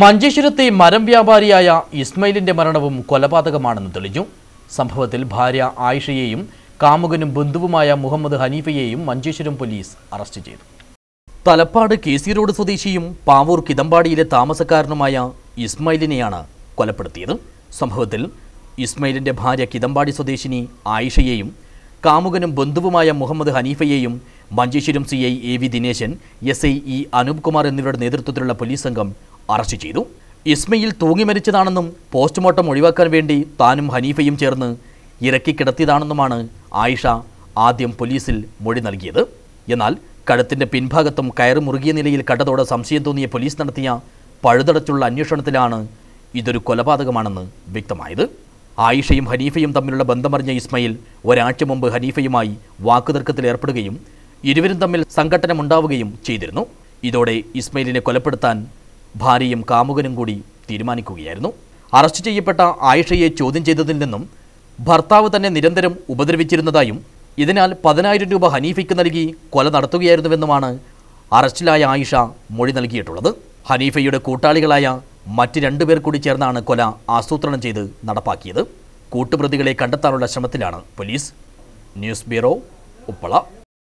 മഞ്ചേശ്വരത്തെ മരം വ്യാപാരിയായ ഇസ്മയിലിന്റെ മരണവും കൊലപാതകമാണെന്ന് തെളിഞ്ഞു സംഭവത്തിൽ ഭാര്യ ആയിഷയെയും കാമുകനും ബന്ധുവുമായ മുഹമ്മദ് ഹനീഫയെയും മഞ്ചേശ്വരം പോലീസ് അറസ്റ്റ് ചെയ്തു തലപ്പാട് കെ സി റോഡ് സ്വദേശിയും പാവൂർ കിതമ്പാടിയിലെ താമസക്കാരനുമായ ഇസ്മയിലിനെയാണ് കൊലപ്പെടുത്തിയത് സംഭവത്തിൽ ഇസ്മയിലിന്റെ ഭാര്യ കിതമ്പാടി സ്വദേശിനി ആയിഷയെയും കാമുകനും ബന്ധുവുമായ മുഹമ്മദ് ഹനീഫയെയും Manjeshwaram C I A V Dineshan S I E Anoop Kumar എന്നിവരുടെ നേതൃത്വത്തിലുള്ള പോലീസ് സംഘം അറസ്റ്റ് ചെയ്തു ഇസ്മയിൽ തൂങ്ങി മരിച്ചതാണെന്നും പോസ്റ്റ്മോർട്ടം ഒഴിവാക്കാൻ വേണ്ടി താനും ഹനീഫയും ചേർന്ന് ഇറക്കി കിടത്തിയതാണെന്നുമാണ് ആയിഷ ആദ്യം പോലീസിൽ മൊഴി നൽകിയത് എന്നാൽ കഴുത്തിൻ്റെ പിൻഭാഗത്തും കയറ് മുറുകിയ നിലയിൽ കണ്ടതോടെ സംശയം തോന്നിയ പോലീസ് നടത്തിയ പഴുതടച്ചുള്ള അന്വേഷണത്തിലാണ് ഇതൊരു കൊലപാതകമാണെന്ന് വ്യക്തമായത് ആയിഷയും ഹനീഫയും തമ്മിലുള്ള ബന്ധമറിഞ്ഞ ഇസ്മയിൽ ഒരാഴ്ച മുമ്പ് ഹനീഫയുമായി വാക്കുതർക്കത്തിൽ ഏർപ്പെടുകയും ഇരുവരും തമ്മിൽ സംഘട്ടനമുണ്ടാവുകയും ചെയ്തിരുന്നു ഇതോടെ ഇസ്മയിലിനെ കൊലപ്പെടുത്താൻ ഭാര്യയും കാമുകനും കൂടി തീരുമാനിക്കുകയായിരുന്നു അറസ്റ്റ് ചെയ്യപ്പെട്ട ആയിഷയെ ചോദ്യം ചെയ്തതിൽ നിന്നും ഭർത്താവ് തന്നെ നിരന്തരം ഉപദ്രവിച്ചിരുന്നതായും ഇതിനാൽ പതിനായിരം രൂപ ഹനീഫയ്ക്ക് നൽകി കൊല നടത്തുകയായിരുന്നുവെന്നുമാണ് അറസ്റ്റിലായ ആയിഷ മൊഴി നൽകിയിട്ടുള്ളത് ഹനീഫയുടെ കൂട്ടാളികളായ മറ്റ് രണ്ടുപേർ കൂടി ചേർന്നാണ് കൊല ആസൂത്രണം ചെയ്ത് നടപ്പാക്കിയത് കൂട്ടുപ്രതികളെ കണ്ടെത്താനുള്ള ശ്രമത്തിലാണ് പോലീസ് ന്യൂസ് ബ്യൂറോ ഉപ്പള